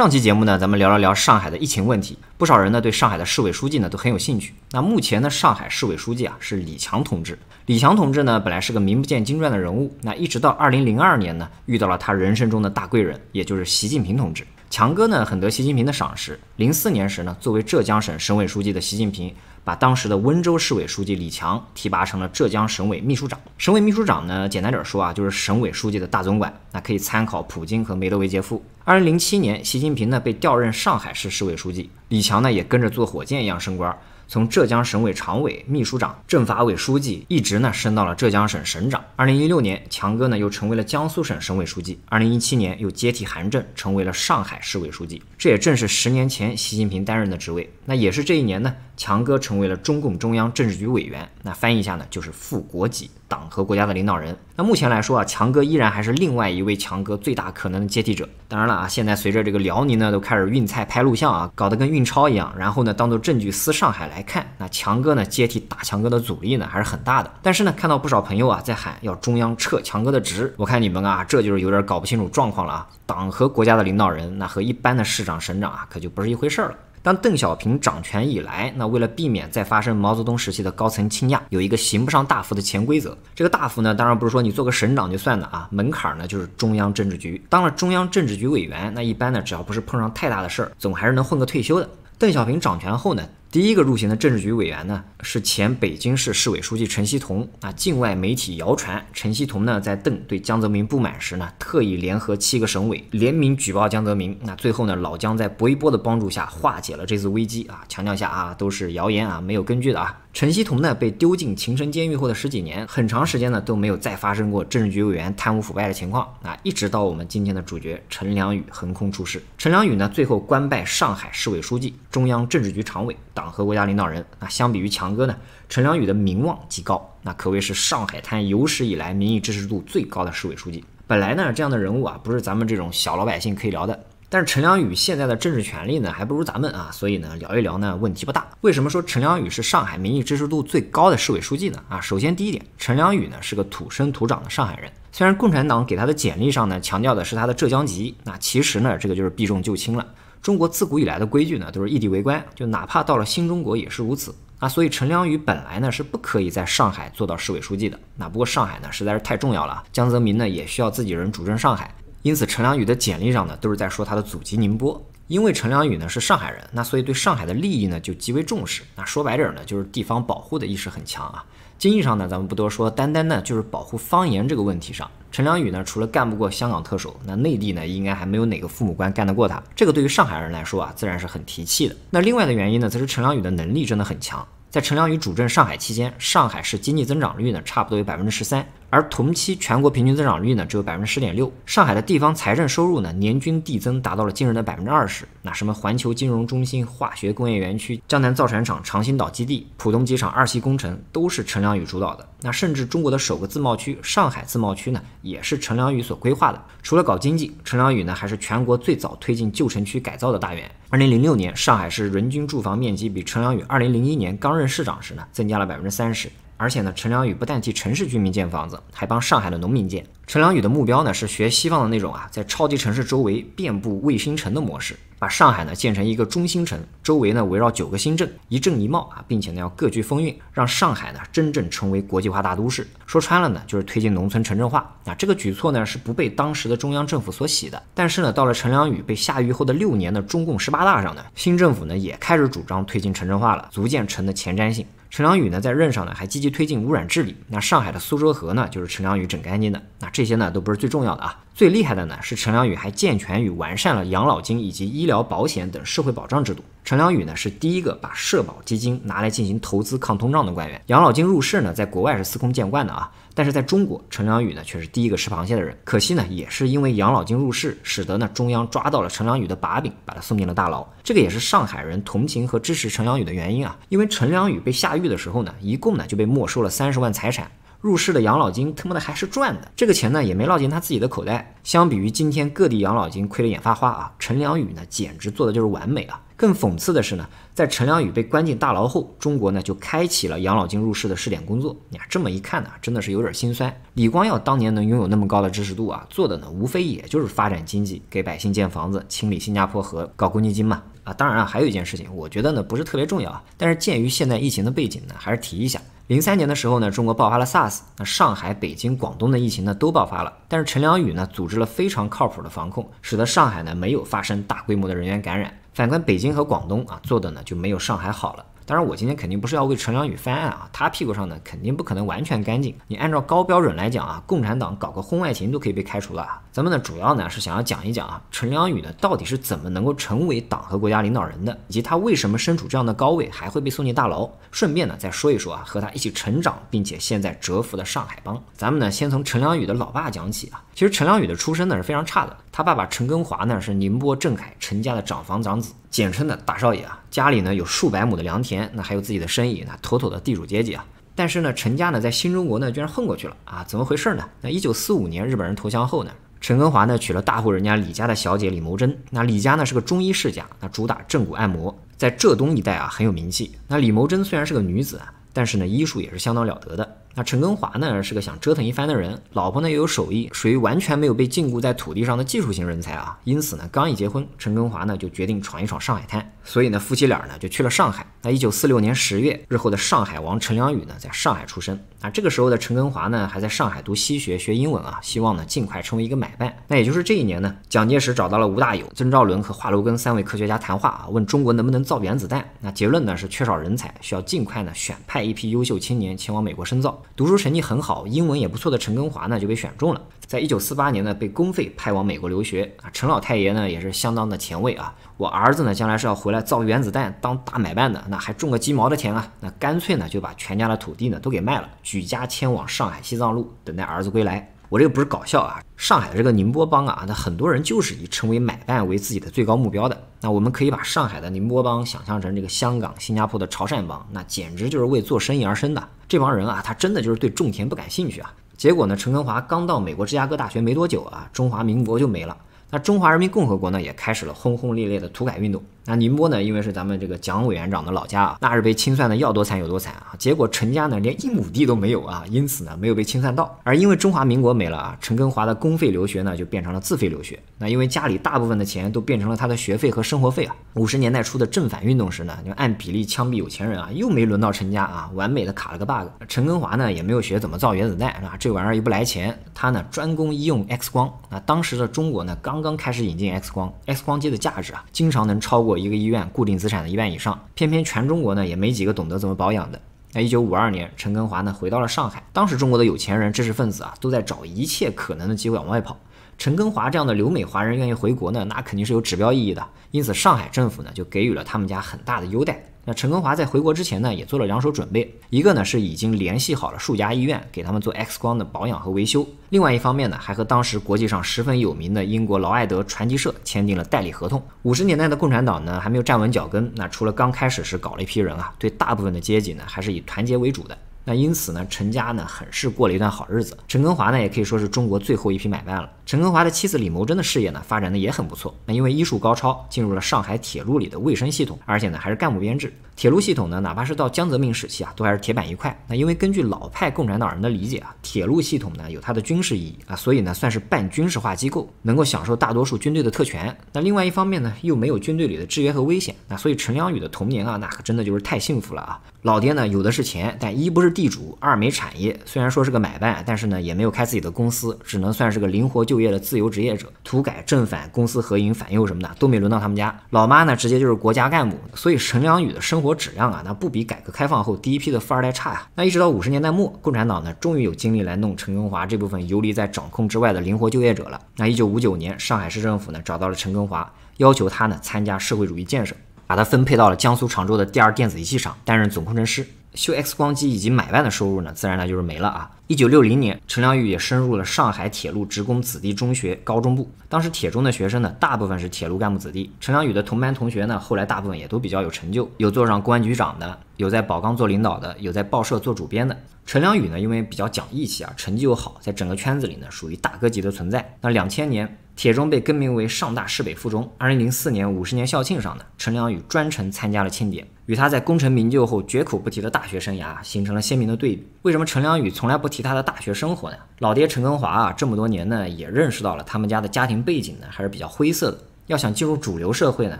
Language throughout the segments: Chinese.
上期节目呢，咱们聊了聊上海的疫情问题，不少人呢对上海的市委书记呢都很有兴趣。那目前呢，上海市委书记啊是李强同志。李强同志呢本来是个名不见经传的人物，那一直到二零零二年呢，遇到了他人生中的大贵人，也就是习近平同志。强哥呢，很得习近平的赏识。零四年时呢，作为浙江省省委书记的习近平，把当时的温州市委书记李强提拔成了浙江省委秘书长。省委秘书长呢，简单点说啊，就是省委书记的大总管，那可以参考普京和梅德韦杰夫。二零零七年，习近平呢被调任上海市市委书记，李强呢也跟着坐火箭一样升官。从浙江省委常委、秘书长、政法委书记，一直呢升到了浙江省省长。二零一六年，强哥呢又成为了江苏省省委书记。二零一七年，又接替韩正成为了上海市委书记。这也正是十年前习近平担任的职位。那也是这一年呢，强哥成为了中共中央政治局委员。那翻译一下呢，就是副国级党和国家的领导人。那目前来说啊，强哥依然还是另外一位强哥最大可能的接替者。当然了啊，现在随着这个辽宁呢都开始运菜拍录像啊，搞得跟运钞一样，然后呢当做证据撕上海来。来看那强哥呢，接替大强哥的阻力呢还是很大的。但是呢，看到不少朋友啊在喊要中央撤强哥的职，我看你们啊这就是有点搞不清楚状况了啊。党和国家的领导人那和一般的市长、省长啊可就不是一回事儿了。当邓小平掌权以来，那为了避免再发生毛泽东时期的高层倾轧，有一个行不上大夫的潜规则。这个大夫呢，当然不是说你做个省长就算了啊，门槛呢就是中央政治局。当了中央政治局委员，那一般呢只要不是碰上太大的事儿，总还是能混个退休的。邓小平掌权后呢。第一个入刑的政治局委员呢，是前北京市市委书记陈希同啊。境外媒体谣传陈希同呢，在邓对江泽民不满时呢，特意联合七个省委联名举报江泽民。那最后呢，老江在薄一波的帮助下化解了这次危机啊。强调一下啊，都是谣言啊，没有根据的啊。陈希同呢，被丢进秦城监狱后的十几年，很长时间呢都没有再发生过政治局委员贪污腐败的情况啊。一直到我们今天的主角陈良宇横空出世。陈良宇呢，最后官拜上海市委书记、中央政治局常委。党和国家领导人，那相比于强哥呢，陈良宇的名望极高，那可谓是上海滩有史以来民意支持度最高的市委书记。本来呢，这样的人物啊，不是咱们这种小老百姓可以聊的。但是陈良宇现在的政治权力呢，还不如咱们啊，所以呢，聊一聊呢，问题不大。为什么说陈良宇是上海民意支持度最高的市委书记呢？啊，首先第一点，陈良宇呢是个土生土长的上海人，虽然共产党给他的简历上呢强调的是他的浙江籍，那其实呢，这个就是避重就轻了。中国自古以来的规矩呢，都是异地为官，就哪怕到了新中国也是如此。那所以陈良宇本来呢是不可以在上海做到市委书记的，那不过上海呢实在是太重要了，江泽民呢也需要自己人主政上海，因此陈良宇的简历上呢都是在说他的祖籍宁波，因为陈良宇呢是上海人，那所以对上海的利益呢就极为重视。那说白点呢，就是地方保护的意识很强啊。经济上呢咱们不多说，单单呢就是保护方言这个问题上。陈良宇呢，除了干不过香港特首，那内地呢，应该还没有哪个父母官干得过他。这个对于上海人来说啊，自然是很提气的。那另外的原因呢，则是陈良宇的能力真的很强。在陈良宇主政上海期间，上海市经济增长率呢，差不多有百分之十三。而同期全国平均增长率呢，只有百分之十点六。上海的地方财政收入呢，年均递增达到了惊人的百分之二十。那什么环球金融中心、化学工业园区、江南造船厂、长兴岛基地、浦东机场二期工程，都是陈良宇主导的。那甚至中国的首个自贸区——上海自贸区呢，也是陈良宇所规划的。除了搞经济，陈良宇呢，还是全国最早推进旧城区改造的大员。二零零六年，上海市人均住房面积比陈良宇二零零一年刚任市长时呢，增加了百分之三十。而且呢，陈良宇不但替城市居民建房子，还帮上海的农民建。陈良宇的目标呢是学西方的那种啊，在超级城市周围遍布卫星城的模式，把上海呢建成一个中心城，周围呢围绕九个新镇，一镇一贸啊，并且呢要各具风韵，让上海呢真正成为国际化大都市。说穿了呢，就是推进农村城镇化啊。这个举措呢是不被当时的中央政府所喜的，但是呢，到了陈良宇被下狱后的六年的中共十八大上呢，新政府呢也开始主张推进城镇化了，逐渐成了前瞻性。陈良宇呢，在任上呢，还积极推进污染治理。那上海的苏州河呢，就是陈良宇整干净的。那这些呢，都不是最重要的啊。最厉害的呢，是陈良宇还健全与完善了养老金以及医疗保险等社会保障制度。陈良宇呢，是第一个把社保基金拿来进行投资抗通胀的官员。养老金入市呢，在国外是司空见惯的啊。但是在中国，陈良宇呢却是第一个吃螃蟹的人。可惜呢，也是因为养老金入市，使得呢中央抓到了陈良宇的把柄，把他送进了大牢。这个也是上海人同情和支持陈良宇的原因啊。因为陈良宇被下狱的时候呢，一共呢就被没收了三十万财产。入市的养老金，他妈的还是赚的，这个钱呢也没落进他自己的口袋。相比于今天各地养老金亏得眼发花啊，陈良宇呢简直做的就是完美啊！更讽刺的是呢，在陈良宇被关进大牢后，中国呢就开启了养老金入市的试点工作。呀，这么一看呢，真的是有点心酸。李光耀当年能拥有那么高的支持度啊，做的呢无非也就是发展经济、给百姓建房子、清理新加坡河、搞公积金嘛。啊，当然啊还有一件事情，我觉得呢不是特别重要啊，但是鉴于现在疫情的背景呢，还是提一下。零三年的时候呢，中国爆发了 SARS，那上海、北京、广东的疫情呢都爆发了，但是陈良宇呢组织了非常靠谱的防控，使得上海呢没有发生大规模的人员感染。反观北京和广东啊，做的呢就没有上海好了。当然，我今天肯定不是要为陈良宇翻案啊，他屁股上呢，肯定不可能完全干净。你按照高标准来讲啊，共产党搞个婚外情都可以被开除了。咱们呢，主要呢是想要讲一讲啊，陈良宇呢到底是怎么能够成为党和国家领导人的，以及他为什么身处这样的高位还会被送进大牢。顺便呢再说一说啊，和他一起成长并且现在蛰伏的上海帮。咱们呢先从陈良宇的老爸讲起啊，其实陈良宇的出身呢是非常差的，他爸爸陈根华呢是宁波镇海陈家的长房长子，简称的大少爷啊。家里呢有数百亩的良田，那还有自己的生意，那妥妥的地主阶级啊。但是呢，陈家呢在新中国呢居然混过去了啊？怎么回事呢？那一九四五年日本人投降后呢，陈庚华呢娶了大户人家李家的小姐李谋真。那李家呢是个中医世家，那主打正骨按摩，在浙东一带啊很有名气。那李谋真虽然是个女子啊，但是呢医术也是相当了得的。那陈庚华呢是个想折腾一番的人，老婆呢又有手艺，属于完全没有被禁锢在土地上的技术型人才啊，因此呢刚一结婚，陈庚华呢就决定闯一闯上海滩，所以呢夫妻俩呢就去了上海。那一九四六年十月，日后的上海王陈良宇呢在上海出生。那这个时候的陈庚华呢还在上海读西学，学英文啊，希望呢尽快成为一个买办。那也就是这一年呢，蒋介石找到了吴大猷、曾昭伦和华罗庚三位科学家谈话啊，问中国能不能造原子弹。那结论呢是缺少人才，需要尽快呢选派一批优秀青年前往美国深造。读书成绩很好，英文也不错的陈庚华呢就被选中了，在一九四八年呢被公费派往美国留学啊。陈老太爷呢也是相当的前卫啊，我儿子呢将来是要回来造原子弹当大买办的，那还种个鸡毛的钱啊？那干脆呢就把全家的土地呢都给卖了，举家迁往上海西藏路，等待儿子归来。我这个不是搞笑啊，上海的这个宁波帮啊，那很多人就是以成为买办为自己的最高目标的。那我们可以把上海的宁波帮想象成这个香港、新加坡的潮汕帮，那简直就是为做生意而生的这帮人啊，他真的就是对种田不感兴趣啊。结果呢，陈庚华刚到美国芝加哥大学没多久啊，中华民国就没了。那中华人民共和国呢，也开始了轰轰烈烈的土改运动。那宁波呢？因为是咱们这个蒋委员长的老家啊，那是被清算的要多惨有多惨啊！结果陈家呢连一亩地都没有啊，因此呢没有被清算到。而因为中华民国没了啊，陈根华的公费留学呢就变成了自费留学。那因为家里大部分的钱都变成了他的学费和生活费啊。五十年代初的正反运动时呢，就按比例枪毙有钱人啊，又没轮到陈家啊，完美的卡了个 bug。陈根华呢也没有学怎么造原子弹，啊，这玩意儿又不来钱，他呢专攻医用 X 光。那当时的中国呢刚刚开始引进 X 光，X 光机的价值啊经常能超过。一个医院固定资产的一半以上，偏偏全中国呢也没几个懂得怎么保养的。那一九五二年，陈根华呢回到了上海，当时中国的有钱人、知识分子啊都在找一切可能的机会往外跑。陈根华这样的留美华人愿意回国呢，那肯定是有指标意义的，因此上海政府呢就给予了他们家很大的优待。那陈根华在回国之前呢，也做了两手准备，一个呢是已经联系好了数家医院给他们做 X 光的保养和维修，另外一方面呢，还和当时国际上十分有名的英国劳埃德传奇社签订了代理合同。五十年代的共产党呢，还没有站稳脚跟，那除了刚开始是搞了一批人啊，对大部分的阶级呢，还是以团结为主的。那因此呢，陈家呢很是过了一段好日子。陈庚华呢也可以说是中国最后一批买办了。陈庚华的妻子李谋珍的事业呢发展的也很不错。那因为医术高超，进入了上海铁路里的卫生系统，而且呢还是干部编制。铁路系统呢哪怕是到江泽民时期啊，都还是铁板一块。那因为根据老派共产党人的理解啊，铁路系统呢有它的军事意义啊，所以呢算是半军事化机构，能够享受大多数军队的特权。那另外一方面呢又没有军队里的制约和危险。那所以陈良宇的童年啊，那可真的就是太幸福了啊。老爹呢，有的是钱，但一不是地主，二没产业。虽然说是个买办，但是呢，也没有开自己的公司，只能算是个灵活就业的自由职业者。土改、正反、公私合营、反右什么的，都没轮到他们家。老妈呢，直接就是国家干部，所以陈良宇的生活质量啊，那不比改革开放后第一批的富二代差呀。那一直到五十年代末，共产党呢，终于有精力来弄陈庚华这部分游离在掌控之外的灵活就业者了。那一九五九年，上海市政府呢，找到了陈庚华，要求他呢，参加社会主义建设。把他分配到了江苏常州的第二电子仪器厂，担任总工程师。修 X 光机以及买办的收入呢，自然呢就是没了啊。一九六零年，陈良宇也升入了上海铁路职工子弟中学高中部。当时铁中的学生呢，大部分是铁路干部子弟。陈良宇的同班同学呢，后来大部分也都比较有成就，有做上公安局长的，有在宝钢做领导的，有在报社做主编的。陈良宇呢，因为比较讲义气啊，成绩又好，在整个圈子里呢，属于大哥级的存在。那两千年，铁中被更名为上大市北附中。二零零四年五十年校庆上呢，陈良宇专程参加了庆典。与他在功成名就后绝口不提的大学生涯形成了鲜明的对比。为什么陈良宇从来不提他的大学生活呢？老爹陈根华啊，这么多年呢，也认识到了他们家的家庭背景呢还是比较灰色的。要想进入主流社会呢，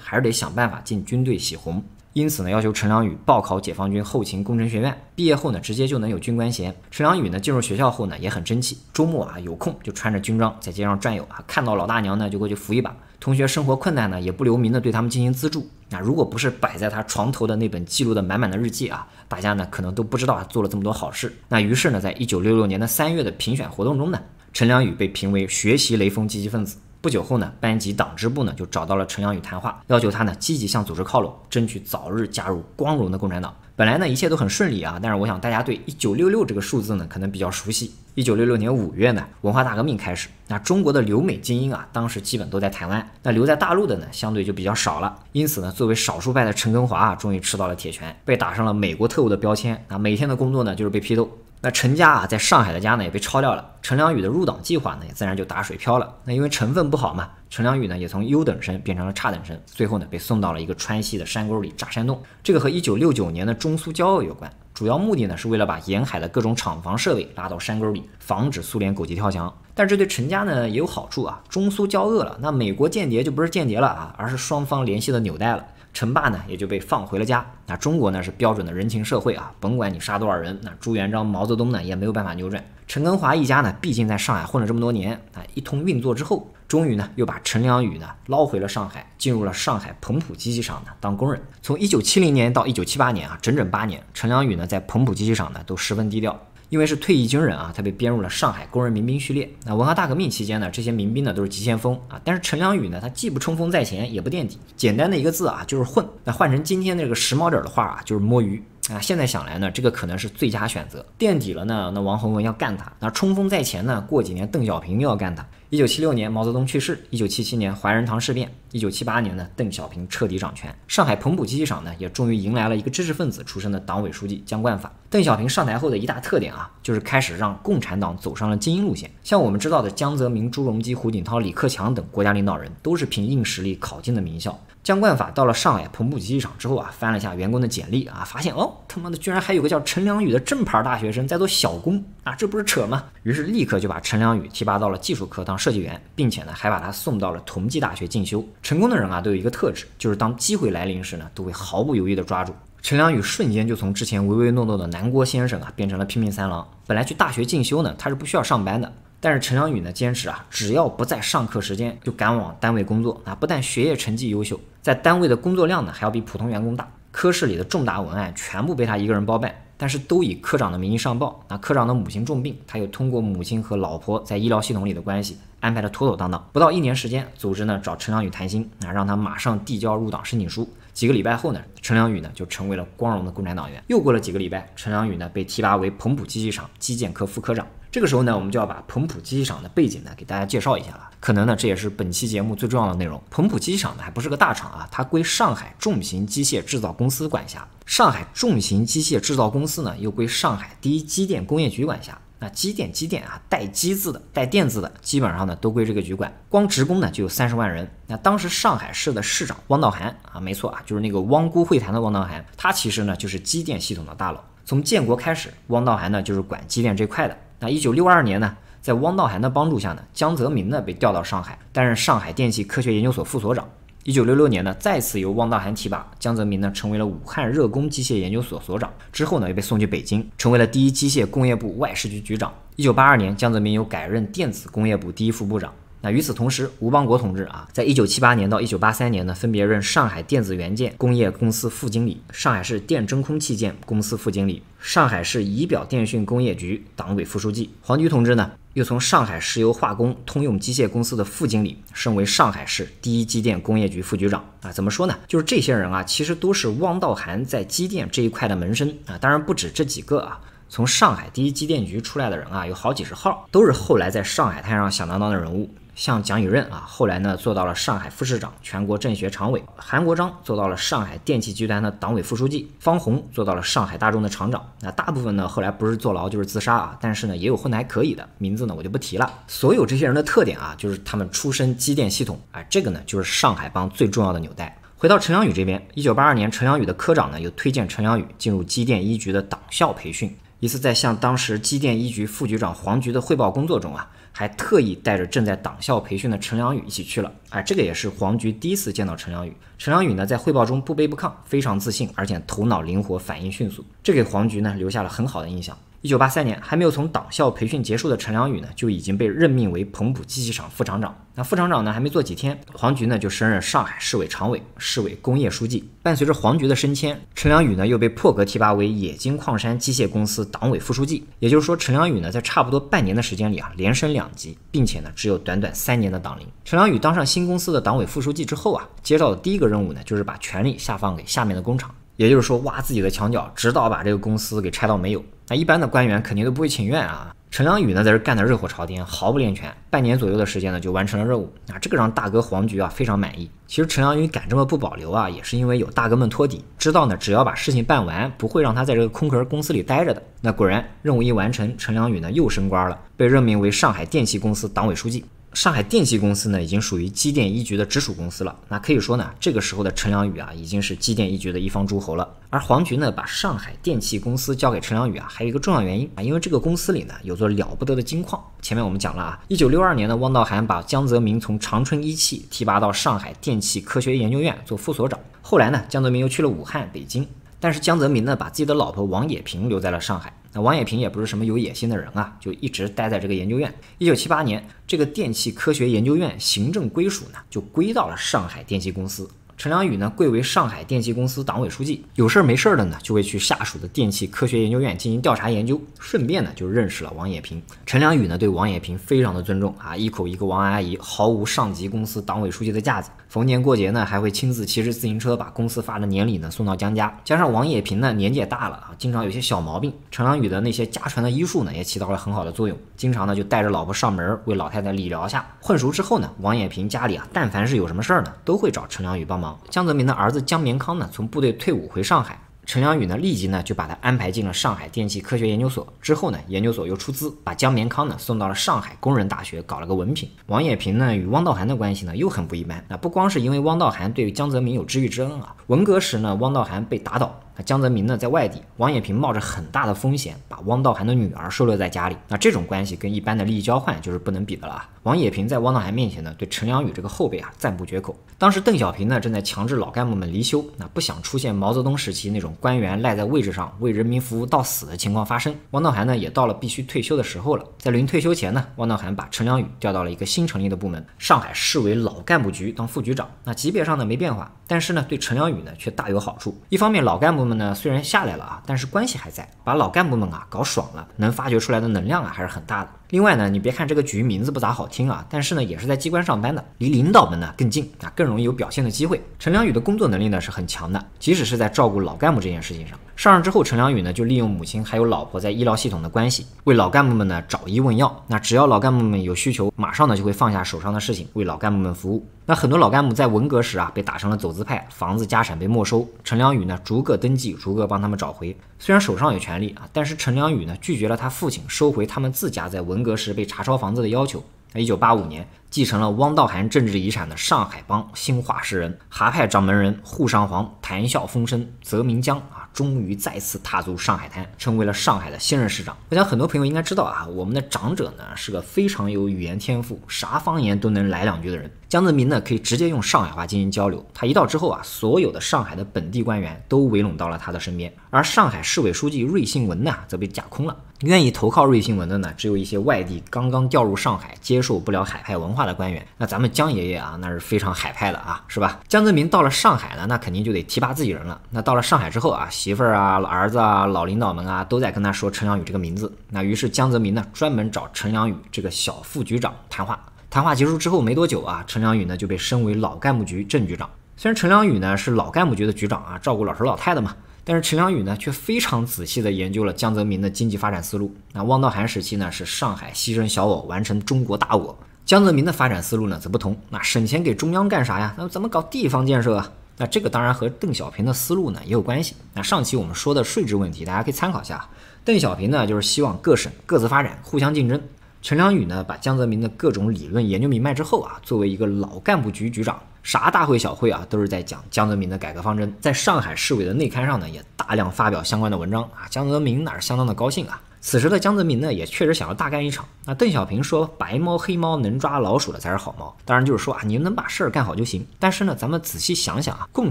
还是得想办法进军队洗红。因此呢，要求陈良宇报考解放军后勤工程学院，毕业后呢，直接就能有军官衔。陈良宇呢，进入学校后呢，也很争气。周末啊，有空就穿着军装在街上转悠啊，看到老大娘呢，就过去扶一把。同学生活困难呢，也不留名的对他们进行资助。那如果不是摆在他床头的那本记录的满满的日记啊，大家呢可能都不知道他做了这么多好事。那于是呢，在一九六六年的三月的评选活动中呢，陈良宇被评为学习雷锋积极分子。不久后呢，班级党支部呢就找到了陈良宇谈话，要求他呢积极向组织靠拢，争取早日加入光荣的共产党。本来呢一切都很顺利啊，但是我想大家对一九六六这个数字呢可能比较熟悉。一九六六年五月呢文化大革命开始，那中国的留美精英啊当时基本都在台湾，那留在大陆的呢相对就比较少了。因此呢作为少数派的陈赓华啊终于吃到了铁拳，被打上了美国特务的标签啊每天的工作呢就是被批斗。那陈家啊，在上海的家呢也被抄掉了。陈良宇的入党计划呢，也自然就打水漂了。那因为成分不好嘛，陈良宇呢也从优等生变成了差等生，最后呢被送到了一个川西的山沟里炸山洞。这个和一九六九年的中苏交恶有关，主要目的呢是为了把沿海的各种厂房设备拉到山沟里，防止苏联狗急跳墙。但这对陈家呢也有好处啊，中苏交恶了，那美国间谍就不是间谍了啊，而是双方联系的纽带了。陈霸呢也就被放回了家。那中国呢是标准的人情社会啊，甭管你杀多少人，那朱元璋、毛泽东呢也没有办法扭转。陈根华一家呢，毕竟在上海混了这么多年啊，一通运作之后，终于呢又把陈良宇呢捞回了上海，进入了上海彭浦机器厂呢当工人。从一九七零年到一九七八年啊，整整八年，陈良宇呢在彭浦机器厂呢都十分低调。因为是退役军人啊，他被编入了上海工人民兵序列。那文化大革命期间呢，这些民兵呢都是急先锋啊。但是陈良宇呢，他既不冲锋在前，也不垫底，简单的一个字啊，就是混。那换成今天这个时髦点的话啊，就是摸鱼。啊，现在想来呢，这个可能是最佳选择。垫底了呢，那王洪文要干他；那冲锋在前呢，过几年邓小平又要干他。一九七六年毛泽东去世，一九七七年怀仁堂事变，一九七八年呢，邓小平彻底掌权。上海彭浦机器厂呢，也终于迎来了一个知识分子出身的党委书记江冠法。邓小平上台后的一大特点啊，就是开始让共产党走上了精英路线。像我们知道的江泽民、朱镕基、胡锦涛、李克强等国家领导人，都是凭硬实力考进的名校。江冠法到了上海彭浦机器厂之后啊，翻了一下员工的简历啊，发现哦。他妈的，居然还有个叫陈良宇的正牌大学生在做小工啊！这不是扯吗？于是立刻就把陈良宇提拔到了技术科当设计员，并且呢，还把他送到了同济大学进修。成功的人啊，都有一个特质，就是当机会来临时呢，都会毫不犹豫地抓住。陈良宇瞬间就从之前唯唯诺诺的南郭先生啊，变成了拼命三郎。本来去大学进修呢，他是不需要上班的，但是陈良宇呢，坚持啊，只要不在上课时间，就赶往单位工作。啊，不但学业成绩优秀，在单位的工作量呢，还要比普通员工大。科室里的重大文案全部被他一个人包办，但是都以科长的名义上报。那科长的母亲重病，他又通过母亲和老婆在医疗系统里的关系安排的妥妥当当。不到一年时间，组织呢找陈良宇谈心，啊，让他马上递交入党申请书。几个礼拜后呢，陈良宇呢就成为了光荣的共产党员。又过了几个礼拜，陈良宇呢被提拔为彭浦机器厂基建科副科长。这个时候呢，我们就要把彭浦机场的背景呢给大家介绍一下了。可能呢，这也是本期节目最重要的内容。彭浦机场呢，还不是个大厂啊，它归上海重型机械制造公司管辖。上海重型机械制造公司呢，又归上海第一机电工业局管辖。那机电机电啊，带机字的、带电字的，基本上呢都归这个局管。光职工呢就有三十万人。那当时上海市的市长汪道涵啊，没错啊，就是那个汪辜会谈的汪道涵，他其实呢就是机电系统的大佬。从建国开始，汪道涵呢就是管机电这块的。那一九六二年呢，在汪道涵的帮助下呢，江泽民呢被调到上海，担任上海电气科学研究所副所长。一九六六年呢，再次由汪道涵提拔，江泽民呢成为了武汉热工机械研究所所长。之后呢，又被送去北京，成为了第一机械工业部外事局局长。一九八二年，江泽民又改任电子工业部第一副部长。那与此同时，吴邦国同志啊，在一九七八年到一九八三年呢，分别任上海电子元件工业公司副经理、上海市电真空器件公司副经理、上海市仪表电讯工业局党委副书记。黄菊同志呢，又从上海石油化工通用机械公司的副经理升为上海市第一机电工业局副局长。啊，怎么说呢？就是这些人啊，其实都是汪道涵在机电这一块的门生啊。当然不止这几个啊，从上海第一机电局出来的人啊，有好几十号，都是后来在上海滩上响当当的人物。像蒋羽任啊，后来呢做到了上海副市长、全国政协常委；韩国章做到了上海电气集团的党委副书记；方洪做到了上海大众的厂长。那大部分呢后来不是坐牢就是自杀啊，但是呢也有混的还可以的，名字呢我就不提了。所有这些人的特点啊，就是他们出身机电系统啊，这个呢就是上海帮最重要的纽带。回到陈良宇这边，一九八二年，陈良宇的科长呢又推荐陈良宇进入机电一局的党校培训。一次在向当时机电一局副局长黄局的汇报工作中啊。还特意带着正在党校培训的陈良宇一起去了。哎，这个也是黄菊第一次见到陈良宇。陈良宇呢，在汇报中不卑不亢，非常自信，而且头脑灵活，反应迅速，这给黄菊呢留下了很好的印象。一九八三年，还没有从党校培训结束的陈良宇呢，就已经被任命为彭浦机器厂副厂长。那副厂长呢，还没做几天，黄菊呢就升任上海市委常委、市委工业书记。伴随着黄菊的升迁，陈良宇呢又被破格提拔为冶金矿山机械公司党委副书记。也就是说，陈良宇呢在差不多半年的时间里啊，连升两级，并且呢只有短短三年的党龄。陈良宇当上新公司的党委副书记之后啊，接到的第一个任务呢，就是把权力下放给下面的工厂。也就是说，挖自己的墙角，直到把这个公司给拆到没有。那一般的官员肯定都不会情愿啊。陈良宇呢，在这干的热火朝天，毫不恋权，半年左右的时间呢，就完成了任务。那这个让大哥黄菊啊非常满意。其实陈良宇敢这么不保留啊，也是因为有大哥们托底，知道呢，只要把事情办完，不会让他在这个空壳公司里待着的。那果然，任务一完成，陈良宇呢又升官了，被任命为上海电器公司党委书记。上海电气公司呢，已经属于机电一局的直属公司了。那可以说呢，这个时候的陈良宇啊，已经是机电一局的一方诸侯了。而黄菊呢，把上海电气公司交给陈良宇啊，还有一个重要原因啊，因为这个公司里呢，有座了不得的金矿。前面我们讲了啊，一九六二年呢，汪道涵把江泽民从长春一汽提拔到上海电气科学研究院做副所长。后来呢，江泽民又去了武汉、北京，但是江泽民呢，把自己的老婆王冶平留在了上海。那王野平也不是什么有野心的人啊，就一直待在这个研究院。一九七八年，这个电气科学研究院行政归属呢，就归到了上海电气公司。陈良宇呢，贵为上海电器公司党委书记，有事儿没事儿的呢，就会去下属的电器科学研究院进行调查研究，顺便呢就认识了王野平。陈良宇呢，对王野平非常的尊重啊，一口一个王阿姨，毫无上级公司党委书记的架子。逢年过节呢，还会亲自骑着自行车把公司发的年礼呢送到江家。加上王野平呢，年纪也大了啊，经常有些小毛病，陈良宇的那些家传的医术呢，也起到了很好的作用。经常呢就带着老婆上门为老太太理疗下。混熟之后呢，王野平家里啊，但凡是有什么事儿呢，都会找陈良宇帮忙。江泽民的儿子江绵康呢，从部队退伍回上海，陈良宇呢，立即呢就把他安排进了上海电气科学研究所。之后呢，研究所又出资把江绵康呢送到了上海工人大学搞了个文凭。王冶平呢，与汪道涵的关系呢又很不一般。那不光是因为汪道涵对江泽民有知遇之恩啊，文革时呢，汪道涵被打倒江泽民呢在外地，王冶平冒着很大的风险把汪道涵的女儿收留在家里。那这种关系跟一般的利益交换就是不能比的了。王冶平在汪道涵面前呢，对陈良宇这个后辈啊赞不绝口。当时邓小平呢正在强制老干部们离休，那不想出现毛泽东时期那种官员赖在位置上为人民服务到死的情况发生。汪道涵呢也到了必须退休的时候了，在临退休前呢，汪道涵把陈良宇调到了一个新成立的部门——上海市委老干部局当副局长。那级别上呢没变化，但是呢对陈良宇呢却大有好处。一方面老干部。们呢，虽然下来了啊，但是关系还在，把老干部们啊搞爽了，能发掘出来的能量啊还是很大的。另外呢，你别看这个局名字不咋好听啊，但是呢也是在机关上班的，离领导们呢更近啊，更容易有表现的机会。陈良宇的工作能力呢是很强的，即使是在照顾老干部这件事情上，上任之后陈良宇呢就利用母亲还有老婆在医疗系统的关系，为老干部们呢找医问药。那只要老干部们有需求，马上呢就会放下手上的事情，为老干部们服务。那很多老干部在文革时啊被打成了走资派，房子家产被没收，陈良宇呢逐个登记，逐个帮他们找回。虽然手上有权利啊，但是陈良宇呢拒绝了他父亲收回他们自家在文。文格时被查抄房子的要求。一九八五年。继承了汪道涵政治遗产的上海帮新化市人海派掌门人沪上皇谈笑风生，泽明江啊，终于再次踏足上海滩，成为了上海的新任市长。我想很多朋友应该知道啊，我们的长者呢是个非常有语言天赋，啥方言都能来两句的人。江泽民呢可以直接用上海话进行交流。他一到之后啊，所有的上海的本地官员都围拢到了他的身边，而上海市委书记瑞信文呢则被架空了。愿意投靠瑞信文的呢，只有一些外地刚刚调入上海，接受不了海派文化。化的官员，那咱们江爷爷啊，那是非常海派的啊，是吧？江泽民到了上海呢，那肯定就得提拔自己人了。那到了上海之后啊，媳妇儿啊、儿子啊、老领导们啊，都在跟他说陈良宇这个名字。那于是江泽民呢，专门找陈良宇这个小副局长谈话。谈话结束之后没多久啊，陈良宇呢就被升为老干部局正局长。虽然陈良宇呢是老干部局的局长啊，照顾老头老太太嘛，但是陈良宇呢却非常仔细地研究了江泽民的经济发展思路。那汪道涵时期呢，是上海牺牲小我，完成中国大我。江泽民的发展思路呢则不同，那省钱给中央干啥呀？那怎么搞地方建设啊？那这个当然和邓小平的思路呢也有关系。那上期我们说的税制问题，大家可以参考一下。邓小平呢就是希望各省各自发展，互相竞争。陈良宇呢把江泽民的各种理论研究明白之后啊，作为一个老干部局局长，啥大会小会啊都是在讲江泽民的改革方针，在上海市委的内刊上呢也大量发表相关的文章啊。江泽民那是相当的高兴啊。此时的江泽民呢，也确实想要大干一场。那邓小平说：“白猫黑猫，能抓老鼠的才是好猫。”当然就是说啊，你能把事儿干好就行。但是呢，咱们仔细想想啊，共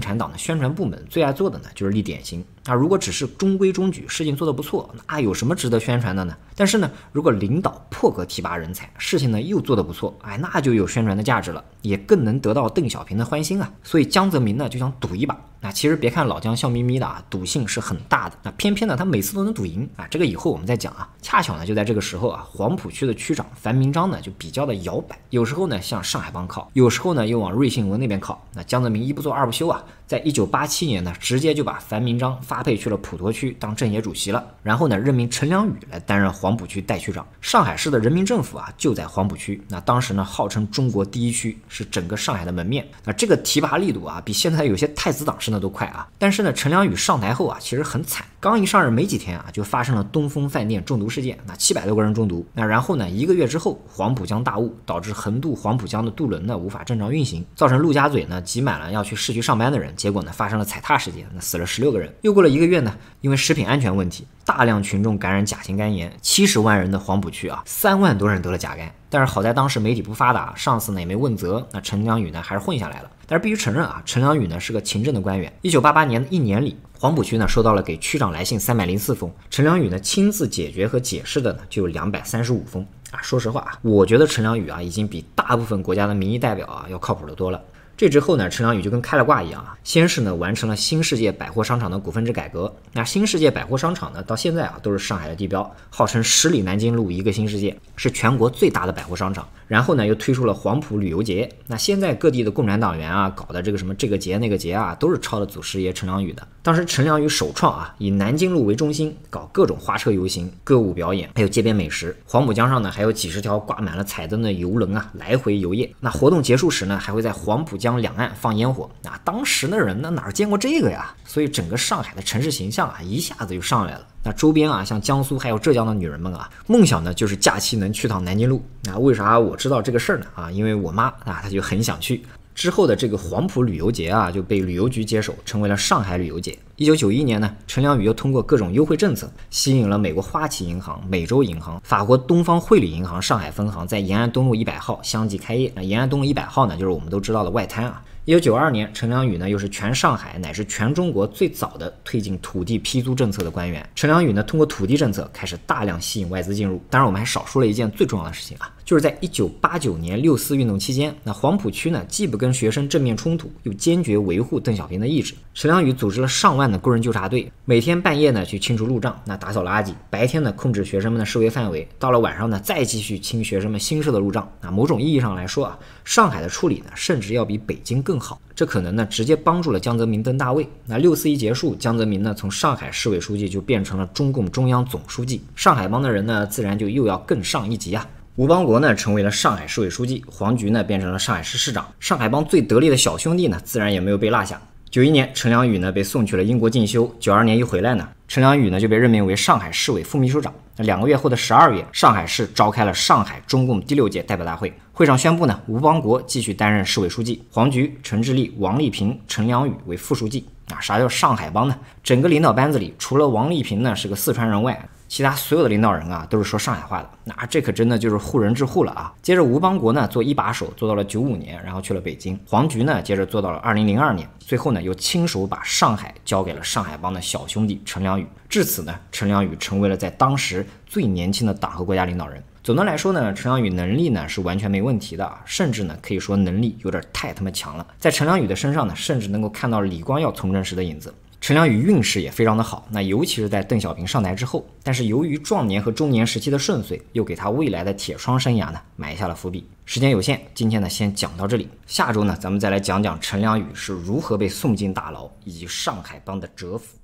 产党的宣传部门最爱做的呢，就是立典型。那如果只是中规中矩，事情做得不错，那有什么值得宣传的呢？但是呢，如果领导破格提拔人才，事情呢又做得不错，哎，那就有宣传的价值了，也更能得到邓小平的欢心啊。所以江泽民呢就想赌一把。那其实别看老江笑眯眯的啊，赌性是很大的。那偏偏呢他每次都能赌赢啊，这个以后我们再讲啊。恰巧呢就在这个时候啊，黄浦区的区长樊明章呢就比较的摇摆，有时候呢向上海帮靠，有时候呢又往瑞幸文那边靠。那江泽民一不做二不休啊。在一九八七年呢，直接就把樊明章发配去了普陀区当政协主席了。然后呢，任命陈良宇来担任黄浦区代区长。上海市的人民政府啊，就在黄浦区。那当时呢，号称中国第一区，是整个上海的门面。那这个提拔力度啊，比现在有些太子党升的都快啊。但是呢，陈良宇上台后啊，其实很惨。刚一上任没几天啊，就发生了东风饭店中毒事件。那七百多个人中毒。那然后呢，一个月之后，黄浦江大雾，导致横渡黄浦江的渡轮呢无法正常运行，造成陆家嘴呢挤满了要去市区上班的人。结果呢，发生了踩踏事件，那死了十六个人。又过了一个月呢，因为食品安全问题，大量群众感染甲型肝炎，七十万人的黄浦区啊，三万多人得了甲肝。但是好在当时媒体不发达，上司呢也没问责，那陈良宇呢还是混下来了。但是必须承认啊，陈良宇呢是个勤政的官员。一九八八年的一年里，黄浦区呢收到了给区长来信三百零四封，陈良宇呢亲自解决和解释的呢就有两百三十五封。啊，说实话啊，我觉得陈良宇啊已经比大部分国家的民意代表啊要靠谱的多了。这之后呢，陈良宇就跟开了挂一样啊，先是呢完成了新世界百货商场的股份制改革。那新世界百货商场呢，到现在啊都是上海的地标，号称十里南京路一个新世界，是全国最大的百货商场。然后呢，又推出了黄埔旅游节。那现在各地的共产党员啊，搞的这个什么这个节那个节啊，都是抄了祖师爷陈良宇的。当时陈良宇首创啊，以南京路为中心，搞各种花车游行、歌舞表演，还有街边美食。黄浦江上呢，还有几十条挂满了彩灯的游轮啊，来回游曳。那活动结束时呢，还会在黄浦江两岸放烟火。那当时的人呢，哪见过这个呀？所以整个上海的城市形象啊，一下子就上来了。那周边啊，像江苏还有浙江的女人们啊，梦想呢就是假期能去趟南京路。那为啥我知道这个事儿呢？啊，因为我妈啊，她就很想去。之后的这个黄埔旅游节啊，就被旅游局接手，成为了上海旅游节。一九九一年呢，陈良宇又通过各种优惠政策，吸引了美国花旗银行、美洲银行、法国东方汇理银行上海分行在延安东路一百号相继开业。那延安东路一百号呢，就是我们都知道的外滩啊。一九九二年，陈良宇呢又是全上海乃至全中国最早的推进土地批租政策的官员。陈良宇呢通过土地政策开始大量吸引外资进入。当然，我们还少说了一件最重要的事情啊。就是在一九八九年六四运动期间，那黄浦区呢既不跟学生正面冲突，又坚决维护邓小平的意志。陈良宇组织了上万的工人纠察队，每天半夜呢去清除路障，那打扫垃圾；白天呢控制学生们的示威范围，到了晚上呢再继续清学生们新设的路障。那某种意义上来说啊，上海的处理呢甚至要比北京更好。这可能呢直接帮助了江泽民登大位。那六四一结束，江泽民呢从上海市委书记就变成了中共中央总书记，上海帮的人呢自然就又要更上一级啊。吴邦国呢，成为了上海市委书记；黄菊呢，变成了上海市市长。上海帮最得力的小兄弟呢，自然也没有被落下。九一年，陈良宇呢，被送去了英国进修。九二年一回来呢，陈良宇呢，就被任命为上海市委副秘书长。那两个月后的十二月，上海市召开了上海中共第六届代表大会，会上宣布呢，吴邦国继续担任市委书记，黄菊、陈志立、王立平、陈良宇为副书记。啊，啥叫上海帮呢？整个领导班子里，除了王丽萍呢是个四川人外，其他所有的领导人啊都是说上海话的。那这可真的就是护人之护了啊！接着吴邦国呢做一把手，做到了九五年，然后去了北京。黄菊呢接着做到了二零零二年，最后呢又亲手把上海交给了上海帮的小兄弟陈良宇。至此呢，陈良宇成为了在当时最年轻的党和国家领导人。总的来说呢，陈良宇能力呢是完全没问题的啊，甚至呢可以说能力有点太他妈强了。在陈良宇的身上呢，甚至能够看到李光耀从政时的影子。陈良宇运势也非常的好，那尤其是在邓小平上台之后，但是由于壮年和中年时期的顺遂，又给他未来的铁窗生涯呢埋下了伏笔。时间有限，今天呢先讲到这里，下周呢咱们再来讲讲陈良宇是如何被送进大牢，以及上海帮的蛰伏。